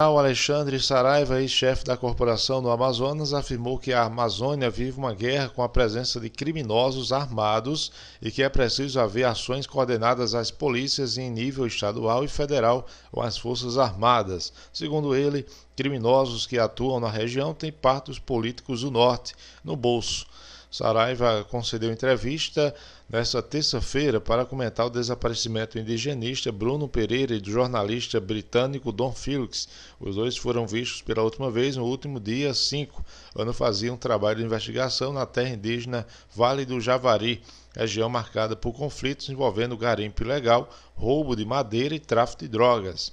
Alexandre Saraiva, ex-chefe da corporação no Amazonas, afirmou que a Amazônia vive uma guerra com a presença de criminosos armados e que é preciso haver ações coordenadas às polícias em nível estadual e federal com as Forças Armadas. Segundo ele, criminosos que atuam na região têm partos políticos do Norte no bolso. Saraiva concedeu entrevista nesta terça-feira para comentar o desaparecimento indigenista Bruno Pereira e do jornalista britânico Don Phillips. Os dois foram vistos pela última vez no último dia 5, quando faziam um trabalho de investigação na terra indígena Vale do Javari, região marcada por conflitos envolvendo garimpo ilegal, roubo de madeira e tráfico de drogas.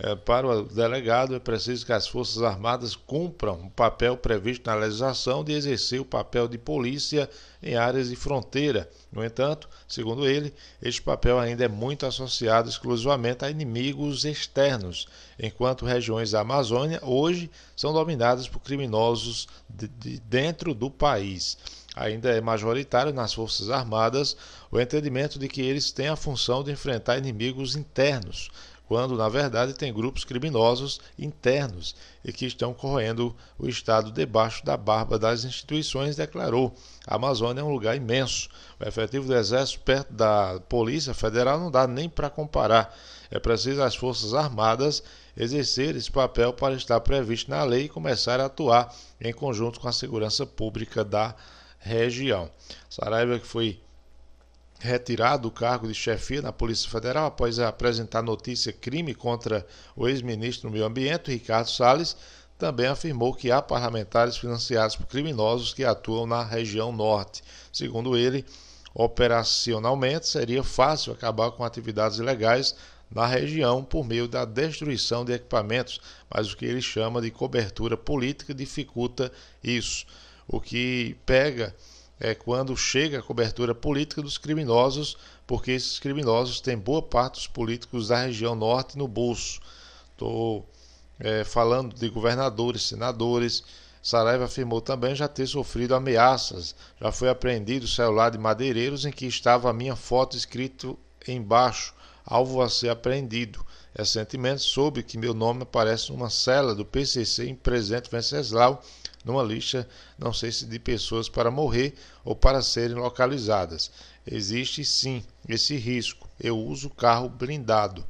É, para o delegado, é preciso que as Forças Armadas cumpram o papel previsto na legislação de exercer o papel de polícia em áreas de fronteira. No entanto, segundo ele, este papel ainda é muito associado exclusivamente a inimigos externos, enquanto regiões da Amazônia hoje são dominadas por criminosos de, de dentro do país ainda é majoritário nas Forças Armadas o entendimento de que eles têm a função de enfrentar inimigos internos, quando na verdade tem grupos criminosos internos e que estão corroendo o Estado debaixo da barba das instituições, declarou. A Amazônia é um lugar imenso. O efetivo do Exército perto da Polícia Federal não dá nem para comparar. É preciso as Forças Armadas exercer esse papel para estar previsto na lei e começar a atuar em conjunto com a segurança pública da região. Saraiva, que foi retirado do cargo de chefia na Polícia Federal após apresentar notícia crime contra o ex-ministro do Meio Ambiente, Ricardo Salles, também afirmou que há parlamentares financiados por criminosos que atuam na região norte. Segundo ele, operacionalmente seria fácil acabar com atividades ilegais na região por meio da destruição de equipamentos, mas o que ele chama de cobertura política dificulta isso. O que pega é quando chega a cobertura política dos criminosos, porque esses criminosos têm boa parte dos políticos da região norte no bolso. Estou é, falando de governadores, senadores. Saraiva afirmou também já ter sofrido ameaças. Já foi apreendido o celular de madeireiros em que estava a minha foto escrito embaixo, alvo a ser apreendido. Recentemente soube que meu nome aparece numa cela do PCC em Presidente Venceslau, numa lista, não sei se de pessoas para morrer ou para serem localizadas. Existe sim esse risco. Eu uso carro blindado.